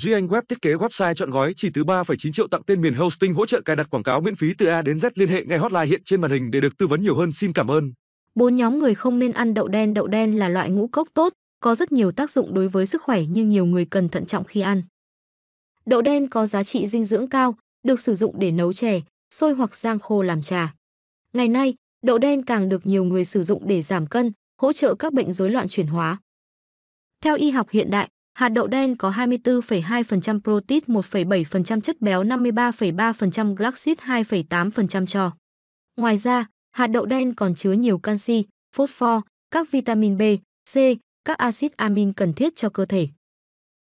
Duy Anh Web thiết kế website chọn gói chỉ từ 3,9 triệu tặng tên miền hosting hỗ trợ cài đặt quảng cáo miễn phí từ A đến Z liên hệ ngay hotline hiện trên màn hình để được tư vấn nhiều hơn. Xin cảm ơn. Bốn nhóm người không nên ăn đậu đen. Đậu đen là loại ngũ cốc tốt, có rất nhiều tác dụng đối với sức khỏe nhưng nhiều người cần thận trọng khi ăn. Đậu đen có giá trị dinh dưỡng cao, được sử dụng để nấu chè, sôi hoặc rang khô làm trà. Ngày nay, đậu đen càng được nhiều người sử dụng để giảm cân, hỗ trợ các bệnh rối loạn chuyển hóa. Theo y học hiện đại, Hạt đậu đen có 24,2% protein, 1,7% chất béo, 53,3% glucid, 2,8% cho. Ngoài ra, hạt đậu đen còn chứa nhiều canxi, phosphor, các vitamin B, C, các axit amin cần thiết cho cơ thể.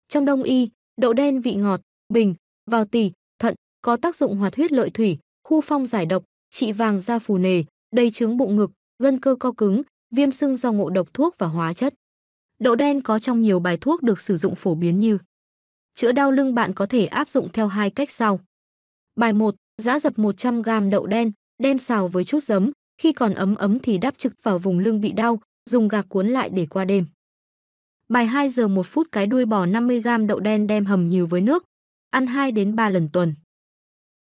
Trong đông y, đậu đen vị ngọt, bình, vào tỳ, thận, có tác dụng hoạt huyết lợi thủy, khu phong giải độc, trị vàng da phù nề, đầy chứng bụng ngực, gân cơ co cứng, viêm sưng do ngộ độc thuốc và hóa chất. Đậu đen có trong nhiều bài thuốc được sử dụng phổ biến như Chữa đau lưng bạn có thể áp dụng theo hai cách sau. Bài 1. Giã dập 100g đậu đen, đem xào với chút giấm, khi còn ấm ấm thì đắp trực vào vùng lưng bị đau, dùng gạc cuốn lại để qua đêm. Bài 2 giờ 1 phút cái đuôi bò 50g đậu đen đem hầm nhiều với nước, ăn 2 đến 3 lần tuần.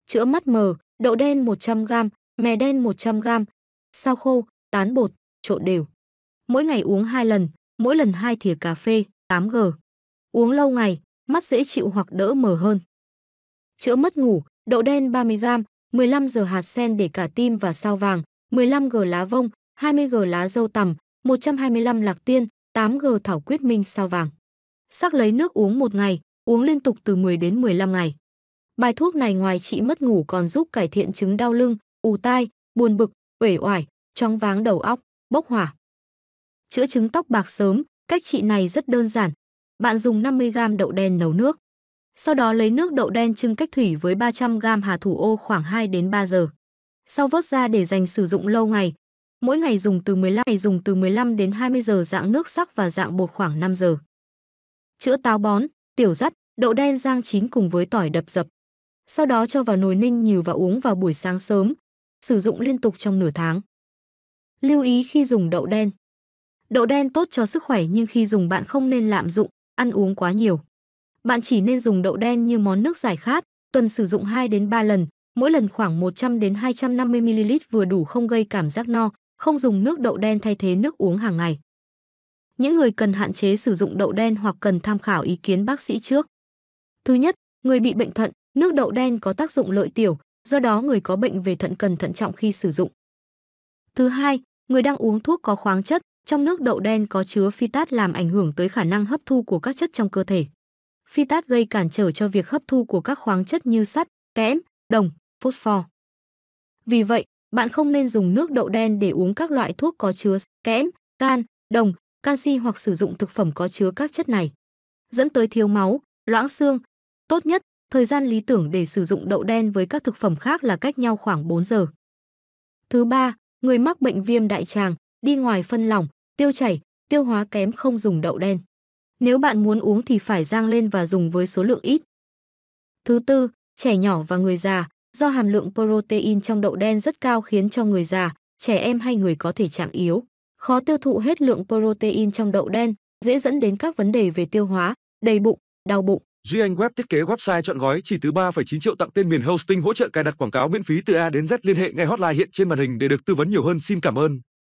Chữa mắt mờ, đậu đen 100g, mè đen 100g, sao khô, tán bột, trộn đều. Mỗi ngày uống 2 lần, mỗi lần hai thìa cà phê, 8G. Uống lâu ngày, mắt dễ chịu hoặc đỡ mờ hơn. Chữa mất ngủ, đậu đen 30g, 15 giờ hạt sen để cả tim và sao vàng, 15g lá vông, 20g lá dâu tằm, 125 lạc tiên, 8g thảo quyết minh sao vàng. Sắc lấy nước uống một ngày, uống liên tục từ 10 đến 15 ngày. Bài thuốc này ngoài trị mất ngủ còn giúp cải thiện chứng đau lưng, ù tai, buồn bực, uể oải, chóng váng đầu óc, bốc hỏa. Chữa chứng tóc bạc sớm, cách trị này rất đơn giản. Bạn dùng 50g đậu đen nấu nước. Sau đó lấy nước đậu đen trưng cách thủy với 300g hà thủ ô khoảng 2 đến 3 giờ. Sau vớt ra để dành sử dụng lâu ngày. Mỗi ngày dùng từ 15 ngày dùng từ 15 đến 20 giờ dạng nước sắc và dạng bột khoảng 5 giờ. Chữa táo bón, tiểu dắt, đậu đen rang chín cùng với tỏi đập dập. Sau đó cho vào nồi ninh nhừ và uống vào buổi sáng sớm. Sử dụng liên tục trong nửa tháng. Lưu ý khi dùng đậu đen Đậu đen tốt cho sức khỏe nhưng khi dùng bạn không nên lạm dụng, ăn uống quá nhiều. Bạn chỉ nên dùng đậu đen như món nước giải khát, tuần sử dụng 2 đến 3 lần, mỗi lần khoảng 100 đến 250 ml vừa đủ không gây cảm giác no, không dùng nước đậu đen thay thế nước uống hàng ngày. Những người cần hạn chế sử dụng đậu đen hoặc cần tham khảo ý kiến bác sĩ trước. Thứ nhất, người bị bệnh thận, nước đậu đen có tác dụng lợi tiểu, do đó người có bệnh về thận cần thận trọng khi sử dụng. Thứ hai, người đang uống thuốc có khoáng chất, trong nước đậu đen có chứa phytat làm ảnh hưởng tới khả năng hấp thu của các chất trong cơ thể. Phytat gây cản trở cho việc hấp thu của các khoáng chất như sắt, kẽm, đồng, phosphor. Vì vậy, bạn không nên dùng nước đậu đen để uống các loại thuốc có chứa kẽm, can, đồng, canxi hoặc sử dụng thực phẩm có chứa các chất này. Dẫn tới thiếu máu, loãng xương. Tốt nhất, thời gian lý tưởng để sử dụng đậu đen với các thực phẩm khác là cách nhau khoảng 4 giờ. Thứ ba, người mắc bệnh viêm đại tràng, đi ngoài phân lỏng, tiêu chảy, tiêu hóa kém không dùng đậu đen. Nếu bạn muốn uống thì phải rang lên và dùng với số lượng ít. Thứ tư, trẻ nhỏ và người già, do hàm lượng protein trong đậu đen rất cao khiến cho người già, trẻ em hay người có thể trạng yếu, khó tiêu thụ hết lượng protein trong đậu đen, dễ dẫn đến các vấn đề về tiêu hóa, đầy bụng, đau bụng. Duy Anh Web thiết kế website chọn gói chỉ từ 3,9 triệu tặng tên miền hosting hỗ trợ cài đặt quảng cáo miễn phí từ A đến Z liên hệ ngay hotline hiện trên màn hình để được tư vấn nhiều hơn. Xin cảm ơn.